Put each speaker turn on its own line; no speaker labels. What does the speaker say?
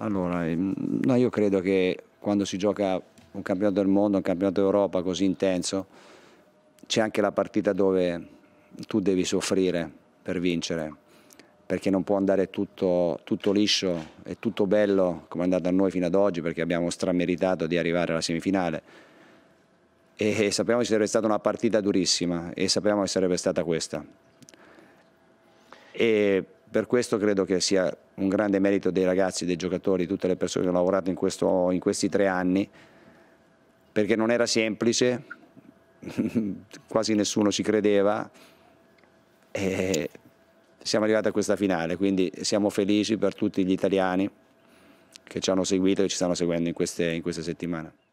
Allora, ehm, no, io credo che quando si gioca un campionato del mondo, un campionato d'Europa così intenso, c'è anche la partita dove tu devi soffrire per vincere, perché non può andare tutto, tutto liscio e tutto bello come è andato a noi fino ad oggi, perché abbiamo strameritato di arrivare alla semifinale. E, e sappiamo che sarebbe stata una partita durissima e sappiamo che sarebbe stata questa. E per questo credo che sia un grande merito dei ragazzi, dei giocatori, di tutte le persone che hanno lavorato in, questo, in questi tre anni, perché non era semplice, quasi nessuno ci credeva e siamo arrivati a questa finale, quindi siamo felici per tutti gli italiani che ci hanno seguito e ci stanno seguendo in queste, in queste settimane.